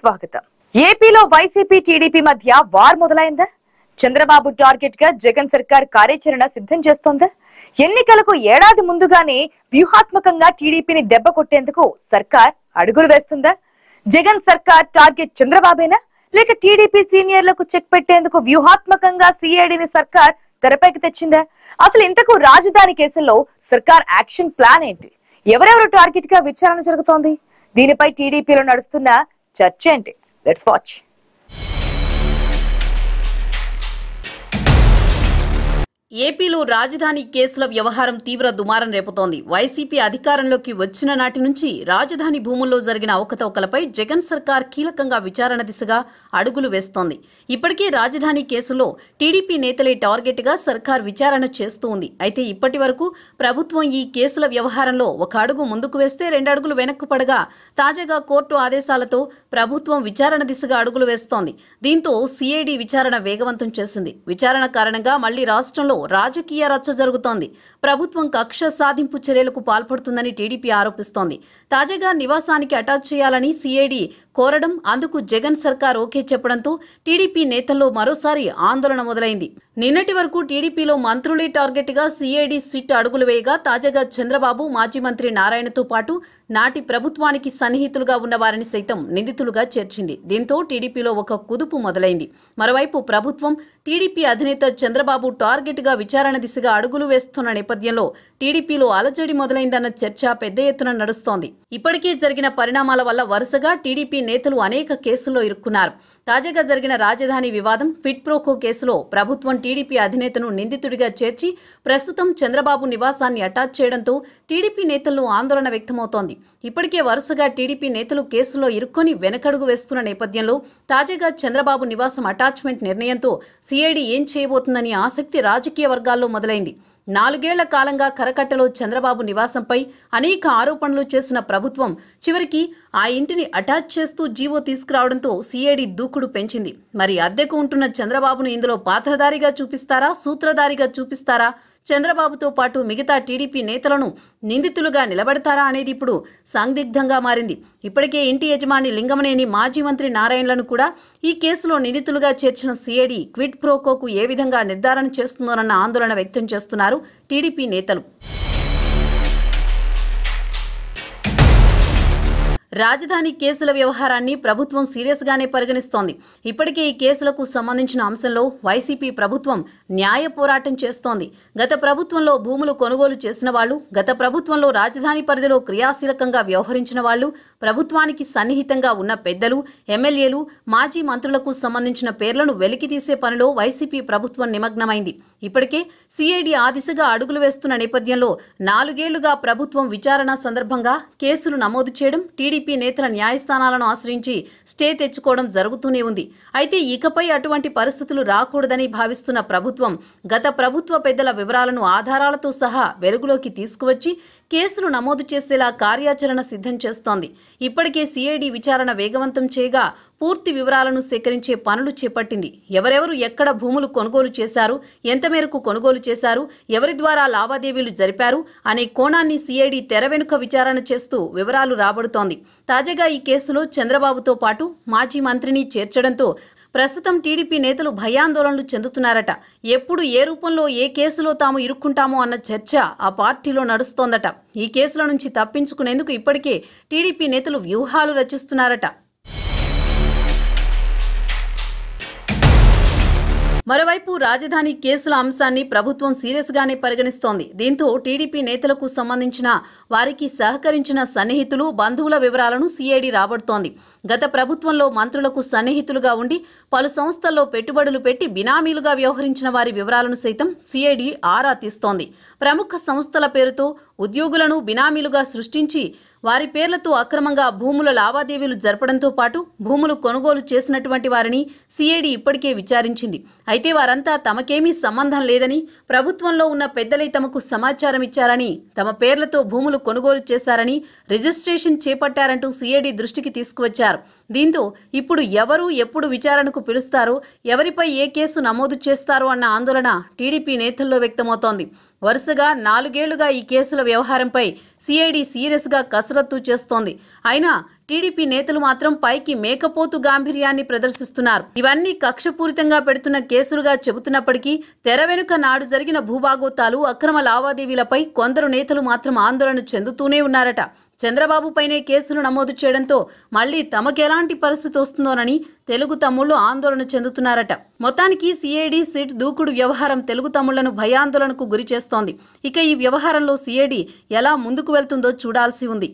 స్వాగతం ఏపీలో YCP TDP మధ్య వార్ మొదలైందా చంద్రబాబు టార్గెట్ గా జగన్ సర్కార్ కార్యాచరణ సిద్ధం చేస్తోందా ఎన్నికలకు ఏడాది ముందుగానే వ్యూహాత్మకంగా టీడీపీని దెబ్బ కొట్టేందుకు సర్కార్ అడుగులు వేస్తుందా జగన్ సర్కార్ టార్గెట్ చంద్రబాబేనా లేక టీడీపీ సీనియర్లకు చెక్ పెట్టేందుకు వ్యూహాత్మకంగా సిఐడిని సర్కార్ తెరపైకి తెచ్చిందా అసలు ఇంతకు రాజధాని కేసుల్లో సర్కార్ యాక్షన్ ప్లాన్ ఏంటి ఎవరెవరు టార్గెట్ గా విచారణ జరుగుతోంది దీనిపై టీడీపీలో నడుస్తున్న చర్చ ఏంటి లెట్స్ వాచ్ ఏపీలో రాజధాని కేసుల వ్యవహారం తీవ్ర దుమారం రేపుతోంది వైసీపీ అధికారంలోకి వచ్చిన నాటి నుంచి రాజధాని భూముల్లో జరిగిన అవకతవకలపై జగన్ సర్కార్ కీలకంగా విచారణ దిశగా అడుగులు వేస్తోంది ఇప్పటికే రాజధాని కేసులో టీడీపీ నేతలే టార్గెట్గా సర్కార్ విచారణ చేస్తూ ఉంది అయితే ఇప్పటి వరకు ప్రభుత్వం ఈ కేసుల వ్యవహారంలో ఒక అడుగు ముందుకు వేస్తే రెండు అడుగులు వెనక్కు పడగా తాజాగా కోర్టు ఆదేశాలతో ప్రభుత్వం విచారణ దిశగా అడుగులు వేస్తోంది దీంతో సిఐడి విచారణ వేగవంతం చేసింది విచారణ కారణంగా మళ్లీ రాష్ట్రంలో రాజకీయ రచ్చ జరుగుతోంది ప్రభుత్వం కక్ష సాధింపు చర్యలకు పాల్పడుతుందని టీడీపీ ఆరోపిస్తోంది తాజాగా నివాసానికి అటాచ్ చేయాలని సిఐడి కోరడం అందుకు జగన్ సర్కార్ ఓకే చెప్పడంతో టీడీపీ నేతల్లో మరోసారి ఆందోళన మొదలైంది నిన్నటి వరకు టీడీపీలో మంత్రులే టార్గెట్గా సిఐడి సిట్ అడుగులు వేయగా తాజాగా చంద్రబాబు మాజీ మంత్రి నారాయణతో పాటు నాటి ప్రభుత్వానికి సన్నిహితులుగా ఉన్న వారిని సైతం నిందితులుగా చేర్చింది దీంతో టీడీపీలో ఒక కుదుపు మొదలైంది మరోవైపు ప్రభుత్వం టీడీపీ అధినేత చంద్రబాబు టార్గెట్గా విచారణ దిశగా అడుగులు వేస్తున్న నేపథ్యంలో టీడీపీలో అలజడి మొదలైందన్న చర్చ పెద్ద ఎత్తున నడుస్తోంది ఇప్పటికే జరిగిన పరిణామాల వల్ల వరుసగా టీడీపీ నేతలు అనేక కేసుల్లో ఇరుక్కున్నారు తాజాగా జరిగిన రాజధాని వివాదం ఫిట్ ప్రోకో కేసులో ప్రభుత్వం టీడీపీ అధినేతను నిందితుడిగా చేర్చి ప్రస్తుతం చంద్రబాబు నివాసాన్ని అటాచ్ చేయడంతో టీడీపీ నేతల్లో ఆందోళన వ్యక్తమవుతోంది ఇప్పటికే వరుసగా టీడీపీ నేతలు కేసులో ఇరుక్కొని వెనకడుగు వేస్తున్న నేపథ్యంలో తాజాగా చంద్రబాబు నివాసం అటాచ్మెంట్ నిర్ణయంతో సిఐడి ఏం చేయబోతుందని ఆసక్తి రాజకీయ వర్గాల్లో మొదలైంది నాలుగేళ్ల కాలంగా కరకట్టలో చంద్రబాబు నివాసంపై అనేక ఆరోపణలు చేసిన ప్రభుత్వం చివరికి ఆ ఇంటిని అటాచ్ చేస్తూ జీవో తీసుకురావడంతో సిఐడి దూకుడు పెంచింది మరి అద్దెకు ఉంటున్న చంద్రబాబును ఇందులో పాత్రధారిగా చూపిస్తారా సూత్రధారిగా చూపిస్తారా చంద్రబాబుతో పాటు మిగతా టీడీపీ నేతలను నిందితులుగా నిలబెడతారా అనేది ఇప్పుడు సందిగ్ధంగా మారింది ఇప్పటికే ఇంటి యజమాని లింగమనేని మాజీ మంత్రి నారాయణలను కూడా ఈ కేసులో నిందితులుగా చేర్చిన సిఐడి క్విట్ ప్రోకోకు ఏ విధంగా నిర్ధారణ చేస్తుందోనన్న ఆందోళన వ్యక్తం చేస్తున్నారు టీడీపీ నేతలు రాజధాని కేసుల వ్యవహారాన్ని ప్రభుత్వం సీరియస్గానే పరిగణిస్తోంది ఇప్పటికే ఈ కేసులకు సంబంధించిన అంశంలో వైసీపీ ప్రభుత్వం న్యాయ పోరాటం చేస్తోంది గత ప్రభుత్వంలో భూములు కొనుగోలు చేసిన వాళ్ళు గత ప్రభుత్వంలో రాజధాని పరిధిలో క్రియాశీలకంగా వ్యవహరించిన వాళ్ళు ప్రభుత్వానికి సన్నిహితంగా ఉన్న పెద్దలు ఎమ్మెల్యేలు మాజీ మంత్రులకు సంబంధించిన పేర్లను వెలికితీసే పనిలో వైసీపీ ప్రభుత్వం నిమగ్నమైంది ఇప్పటికే సిఐడి ఆ దిశగా అడుగులు వేస్తున్న నేపథ్యంలో నాలుగేళ్లుగా ప్రభుత్వం విచారణ సందర్భంగా కేసులు నమోదు చేయడం టీడీ టీడీపీ నేతల న్యాయస్థానాలను ఆశ్రయించి స్టే తెచ్చుకోవడం జరుగుతూనే ఉంది అయితే ఇకపై అటువంటి పరిస్థితులు రాకూడదని భావిస్తున్న ప్రభుత్వం గత ప్రభుత్వ పెద్దల వివరాలను ఆధారాలతో సహా వెలుగులోకి తీసుకువచ్చి కేసులు నమోదు చేసేలా కార్యాచరణ సిద్ధం చేస్తోంది ఇప్పటికే సిఐడి విచారణ వేగవంతం చేయగా పూర్తి వివరాలను సేకరించే పనులు చేపట్టింది ఎవరెవరు ఎక్కడ భూములు కొనుగోలు చేశారు ఎంత మేరకు కొనుగోలు చేశారు ఎవరి ద్వారా లావాదేవీలు జరిపారు అనే కోణాన్ని సిఐడి తెర వెనుక విచారణ చేస్తూ వివరాలు రాబడుతోంది తాజాగా ఈ కేసులో చంద్రబాబుతో పాటు మాజీ మంత్రిని చేర్చడంతో ప్రస్తుతం టీడీపీ నేతలు భయాందోళనలు చెందుతున్నారట ఎప్పుడు ఏ రూపంలో ఏ కేసులో తాము ఇరుక్కుంటామో అన్న చర్చ ఆ పార్టీలో నడుస్తోందట ఈ కేసుల నుంచి తప్పించుకునేందుకు ఇప్పటికే టీడీపీ నేతలు వ్యూహాలు రచిస్తున్నారట మరోవైపు రాజధాని కేసుల అంశాన్ని ప్రభుత్వం సీరియస్గానే పరిగణిస్తోంది దీంతో టీడీపీ నేతలకు సంబంధించిన వారికి సహకరించిన సన్నిహితులు బంధువుల వివరాలను సీఐడి రాబడుతోంది గత ప్రభుత్వంలో మంత్రులకు సన్నిహితులుగా ఉండి పలు సంస్థల్లో పెట్టుబడులు పెట్టి బినామీలుగా వ్యవహరించిన వారి వివరాలను సైతం సీఐడి ఆరా తీస్తోంది ప్రముఖ సంస్థల పేరుతో ఉద్యోగులను బినామీలుగా సృష్టించి వారి పేర్లతో అక్రమంగా భూముల లావాదేవీలు జరపడంతో పాటు భూములు కొనుగోలు చేసినటువంటి వారిని సిఐడి ఇప్పటికే విచారించింది అయితే వారంతా తమకేమీ సంబంధం లేదని ప్రభుత్వంలో ఉన్న పెద్దలై తమకు సమాచారం ఇచ్చారని తమ పేర్లతో భూములు కొనుగోలు చేశారని రిజిస్ట్రేషన్ చేపట్టారంటూ సిఐడి దృష్టికి తీసుకువచ్చారు దీంతో ఇప్పుడు ఎవరు ఎప్పుడు విచారణకు పిలుస్తారో ఎవరిపై ఏ కేసు నమోదు చేస్తారో అన్న ఆందోళన టీడీపీ నేతల్లో వ్యక్తమవుతోంది వరుసగా నాలుగేళ్లుగా ఈ కేసుల వ్యవహారంపై సిఐడి సీరియస్గా కసరత్తు చేస్తోంది అయినా టీడీపీ నేతలు మాత్రం పైకి మేకపోతు గాంభీర్యాన్ని ప్రదర్శిస్తున్నారు ఇవన్నీ కక్షపూరితంగా పెడుతున్న కేసులుగా చెబుతున్నప్పటికీ తెర వెనుక నాడు జరిగిన భూభాగోతాలు అక్రమ లావాదేవీలపై కొందరు నేతలు మాత్రం ఆందోళన చెందుతూనే ఉన్నారట చంద్రబాబుపైనే కేసులు నమోదు చేయడంతో మళ్లీ తమకెలాంటి పరిస్థితి వస్తుందోనని తెలుగు తమ్ముళ్లు ఆందోళన చెందుతున్నారట మొత్తానికి సిఐడి సిట్ దూకుడు వ్యవహారం తెలుగు తమ్ముళ్లను భయాందోళనకు గురిచేస్తోంది ఇక ఈ వ్యవహారంలో సిఐడి ఎలా ముందుకు వెళ్తుందో చూడాల్సి ఉంది